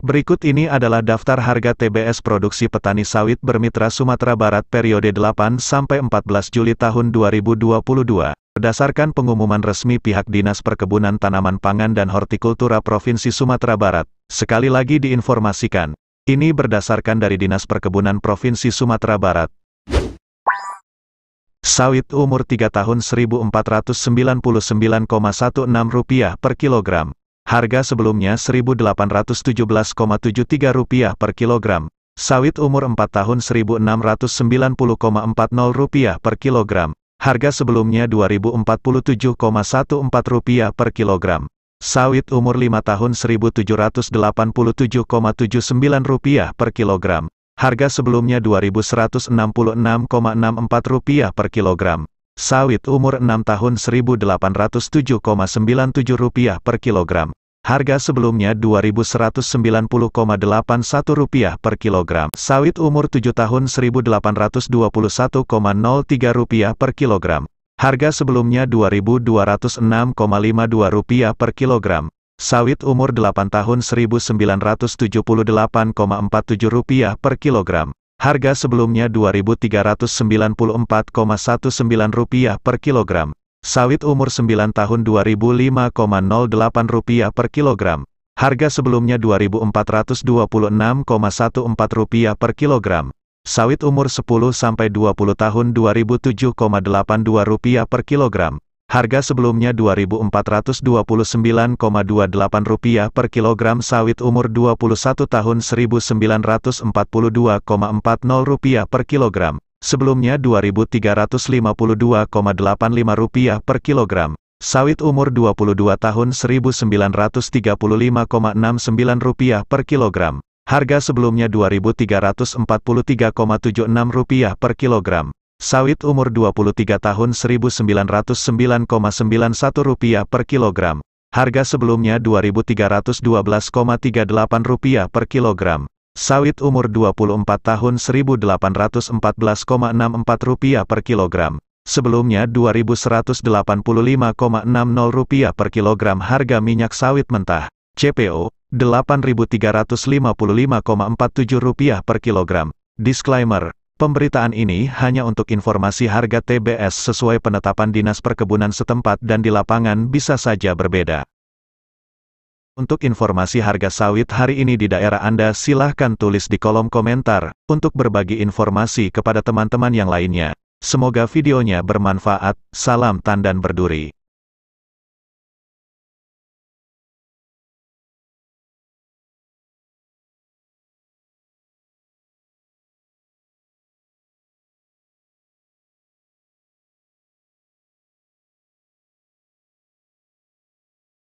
Berikut ini adalah daftar harga TBS produksi petani sawit bermitra Sumatera Barat periode 8 sampai 14 Juli tahun 2022. Berdasarkan pengumuman resmi pihak Dinas Perkebunan Tanaman Pangan dan Hortikultura Provinsi Sumatera Barat, sekali lagi diinformasikan, ini berdasarkan dari Dinas Perkebunan Provinsi Sumatera Barat. Sawit umur 3 tahun 1499,16 rupiah per kilogram harga sebelumnya Rp1.817,73 per kilogram, sawit umur 4 tahun Rp1.690,40 per kilogram, harga sebelumnya Rp2.047,14 per kilogram, sawit umur 5 tahun Rp1.787,79 per kilogram, harga sebelumnya Rp2.166,64 per kilogram. Sawit umur 6 tahun Rp1.807,97 per kilogram. Harga sebelumnya Rp2.190,81 per kilogram. Sawit umur 7 tahun Rp1.821,03 per kilogram. Harga sebelumnya Rp2.206,52 per kilogram. Sawit umur 8 tahun Rp1.978,47 per kilogram. Harga sebelumnya Rp2.394,19 per kilogram. Sawit umur 9 tahun rp rupiah per kilogram. Harga sebelumnya Rp2.426,14 per kilogram. Sawit umur 10 sampai 20 tahun Rp2.007,82 per kilogram. Harga sebelumnya Rp2.429,28 per kilogram sawit umur 21 tahun Rp1.942,40 per kilogram, sebelumnya Rp2.352,85 per kilogram. Sawit umur 22 tahun Rp1.935,69 per kilogram. Harga sebelumnya Rp2.343,76 per kilogram Sawit umur 23 tahun Rp1.909,91 per kilogram. Harga sebelumnya Rp2.312,38 per kilogram. Sawit umur 24 tahun Rp1.814,64 per kilogram. Sebelumnya rp rupiah per kilogram harga minyak sawit mentah. CPO, rp rupiah per kilogram. Disclaimer, Pemberitaan ini hanya untuk informasi harga TBS sesuai penetapan Dinas Perkebunan setempat dan di lapangan bisa saja berbeda. Untuk informasi harga sawit hari ini di daerah Anda silahkan tulis di kolom komentar, untuk berbagi informasi kepada teman-teman yang lainnya. Semoga videonya bermanfaat, salam tandan berduri.